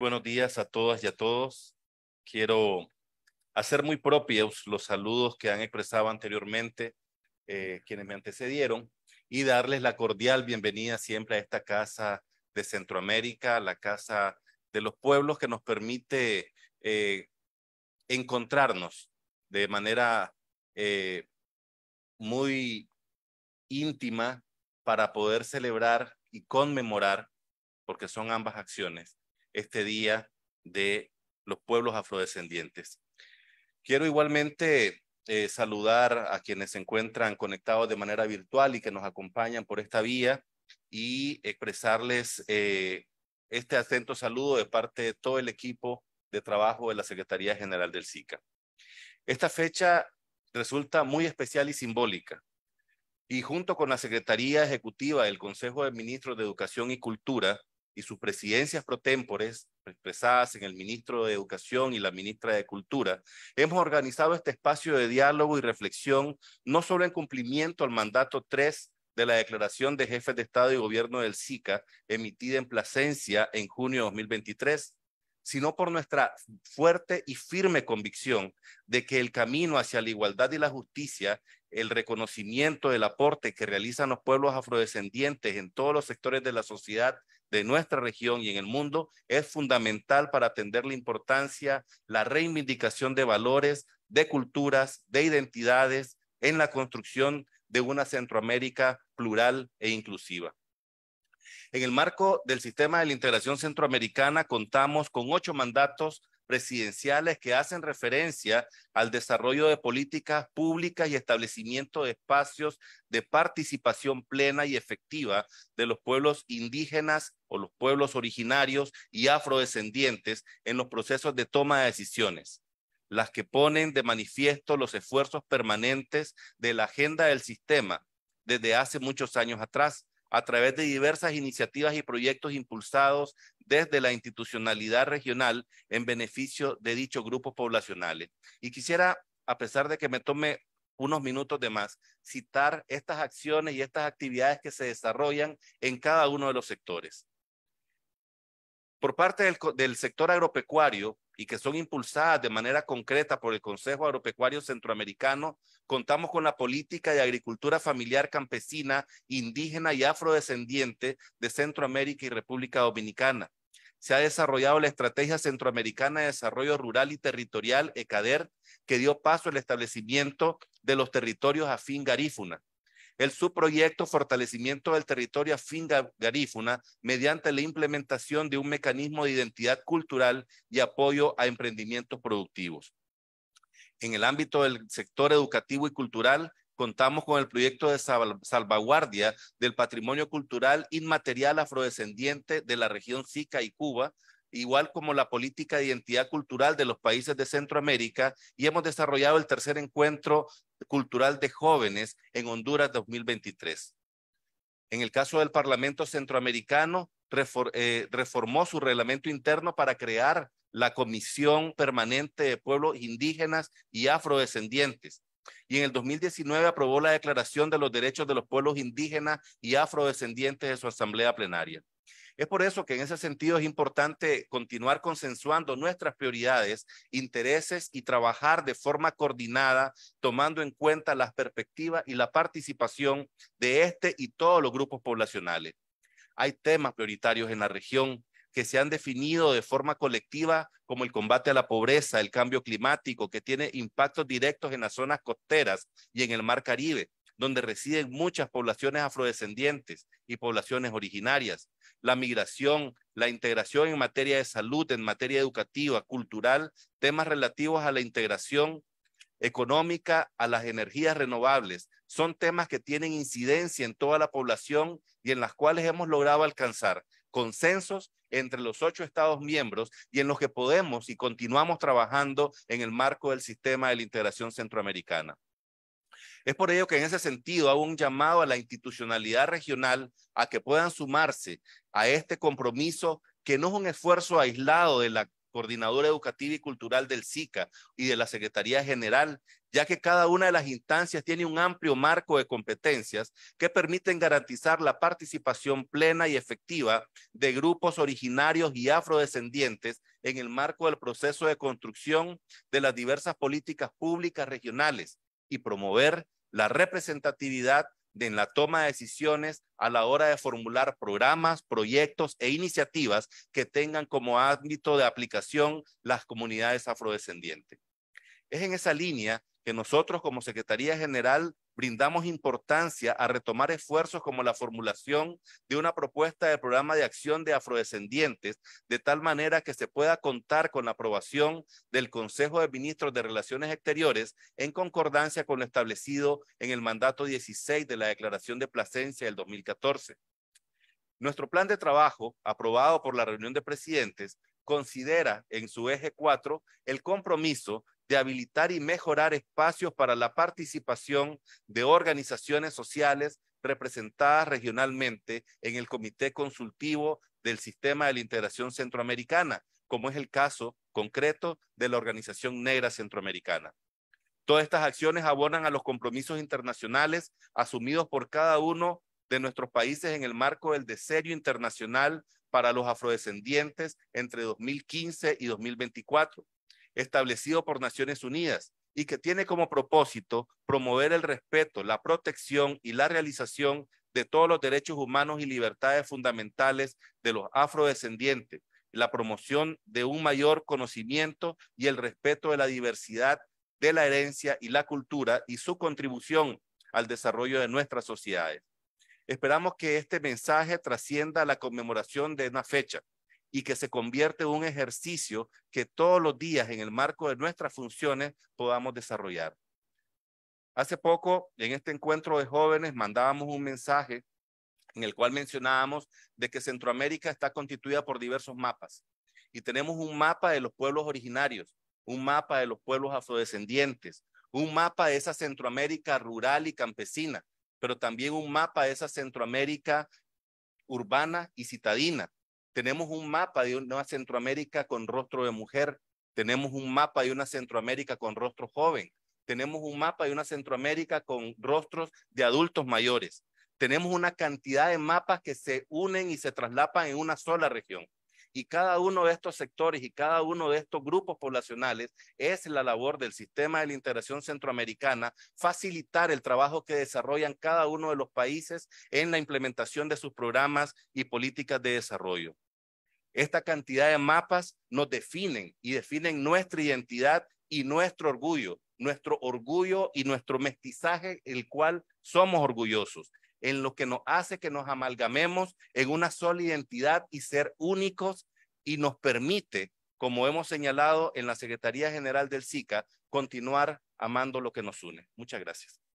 Buenos días a todas y a todos. Quiero hacer muy propios los saludos que han expresado anteriormente eh, quienes me antecedieron y darles la cordial bienvenida siempre a esta casa de Centroamérica, la casa de los pueblos que nos permite eh, encontrarnos de manera eh, muy íntima para poder celebrar y conmemorar, porque son ambas acciones, este Día de los Pueblos Afrodescendientes. Quiero igualmente eh, saludar a quienes se encuentran conectados de manera virtual y que nos acompañan por esta vía y expresarles eh, este atento saludo de parte de todo el equipo de trabajo de la Secretaría General del SICA. Esta fecha resulta muy especial y simbólica. Y junto con la Secretaría Ejecutiva del Consejo de Ministros de Educación y Cultura, y sus presidencias pro expresadas en el ministro de Educación y la ministra de Cultura, hemos organizado este espacio de diálogo y reflexión, no solo en cumplimiento al mandato 3 de la Declaración de Jefes de Estado y Gobierno del SICA, emitida en Plasencia en junio de 2023, sino por nuestra fuerte y firme convicción de que el camino hacia la igualdad y la justicia el reconocimiento del aporte que realizan los pueblos afrodescendientes en todos los sectores de la sociedad de nuestra región y en el mundo es fundamental para atender la importancia, la reivindicación de valores, de culturas, de identidades en la construcción de una Centroamérica plural e inclusiva. En el marco del sistema de la integración centroamericana contamos con ocho mandatos presidenciales que hacen referencia al desarrollo de políticas públicas y establecimiento de espacios de participación plena y efectiva de los pueblos indígenas o los pueblos originarios y afrodescendientes en los procesos de toma de decisiones las que ponen de manifiesto los esfuerzos permanentes de la agenda del sistema desde hace muchos años atrás a través de diversas iniciativas y proyectos impulsados desde la institucionalidad regional en beneficio de dichos grupos poblacionales. Y quisiera, a pesar de que me tome unos minutos de más, citar estas acciones y estas actividades que se desarrollan en cada uno de los sectores. Por parte del, sector agropecuario, y que son impulsadas de manera concreta por el Consejo Agropecuario Centroamericano, contamos con la política de agricultura familiar campesina, indígena y afrodescendiente de Centroamérica y República Dominicana. Se ha desarrollado la Estrategia Centroamericana de Desarrollo Rural y Territorial, ECADER, que dio paso al establecimiento de los territorios afín garífuna el subproyecto Fortalecimiento del Territorio Afín Garífuna mediante la implementación de un mecanismo de identidad cultural y apoyo a emprendimientos productivos. En el ámbito del sector educativo y cultural, contamos con el proyecto de salvaguardia del patrimonio cultural inmaterial afrodescendiente de la región Sica y Cuba, igual como la política de identidad cultural de los países de Centroamérica, y hemos desarrollado el tercer encuentro cultural de jóvenes en Honduras 2023. En el caso del Parlamento Centroamericano, eh, reformó su reglamento interno para crear la Comisión Permanente de Pueblos Indígenas y Afrodescendientes. Y en el 2019 aprobó la Declaración de los Derechos de los Pueblos Indígenas y Afrodescendientes de su Asamblea Plenaria. Es por eso que en ese sentido es importante continuar consensuando nuestras prioridades, intereses y trabajar de forma coordinada, tomando en cuenta las perspectivas y la participación de este y todos los grupos poblacionales. Hay temas prioritarios en la región que se han definido de forma colectiva como el combate a la pobreza, el cambio climático, que tiene impactos directos en las zonas costeras y en el mar Caribe, donde residen muchas poblaciones afrodescendientes y poblaciones originarias. La migración, la integración en materia de salud, en materia educativa, cultural, temas relativos a la integración económica, a las energías renovables, son temas que tienen incidencia en toda la población y en las cuales hemos logrado alcanzar consensos entre los ocho Estados miembros y en los que podemos y continuamos trabajando en el marco del sistema de la integración centroamericana. Es por ello que en ese sentido hago un llamado a la institucionalidad regional a que puedan sumarse a este compromiso que no es un esfuerzo aislado de la coordinadora educativa y cultural del SICA y de la Secretaría General, ya que cada una de las instancias tiene un amplio marco de competencias que permiten garantizar la participación plena y efectiva de grupos originarios y afrodescendientes en el marco del proceso de construcción de las diversas políticas públicas regionales, y promover la representatividad en la toma de decisiones a la hora de formular programas, proyectos e iniciativas que tengan como ámbito de aplicación las comunidades afrodescendientes. Es en esa línea que nosotros como Secretaría General brindamos importancia a retomar esfuerzos como la formulación de una propuesta de programa de acción de afrodescendientes, de tal manera que se pueda contar con la aprobación del Consejo de Ministros de Relaciones Exteriores en concordancia con lo establecido en el mandato 16 de la Declaración de Plasencia del 2014. Nuestro plan de trabajo, aprobado por la reunión de presidentes, considera en su eje 4 el compromiso de habilitar y mejorar espacios para la participación de organizaciones sociales representadas regionalmente en el Comité Consultivo del Sistema de la Integración Centroamericana, como es el caso concreto de la Organización Negra Centroamericana. Todas estas acciones abonan a los compromisos internacionales asumidos por cada uno de nuestros países en el marco del Deseo Internacional para los Afrodescendientes entre 2015 y 2024 establecido por Naciones Unidas y que tiene como propósito promover el respeto, la protección y la realización de todos los derechos humanos y libertades fundamentales de los afrodescendientes, la promoción de un mayor conocimiento y el respeto de la diversidad de la herencia y la cultura y su contribución al desarrollo de nuestras sociedades. Esperamos que este mensaje trascienda la conmemoración de una fecha, y que se convierte en un ejercicio que todos los días en el marco de nuestras funciones podamos desarrollar. Hace poco, en este encuentro de jóvenes, mandábamos un mensaje en el cual mencionábamos de que Centroamérica está constituida por diversos mapas y tenemos un mapa de los pueblos originarios, un mapa de los pueblos afrodescendientes, un mapa de esa Centroamérica rural y campesina, pero también un mapa de esa Centroamérica urbana y citadina, tenemos un mapa de una Centroamérica con rostro de mujer, tenemos un mapa de una Centroamérica con rostro joven, tenemos un mapa de una Centroamérica con rostros de adultos mayores. Tenemos una cantidad de mapas que se unen y se traslapan en una sola región. Y cada uno de estos sectores y cada uno de estos grupos poblacionales es la labor del sistema de la integración centroamericana, facilitar el trabajo que desarrollan cada uno de los países en la implementación de sus programas y políticas de desarrollo. Esta cantidad de mapas nos definen y definen nuestra identidad y nuestro orgullo, nuestro orgullo y nuestro mestizaje, el cual somos orgullosos, en lo que nos hace que nos amalgamemos en una sola identidad y ser únicos y nos permite, como hemos señalado en la Secretaría General del SICA, continuar amando lo que nos une. Muchas gracias.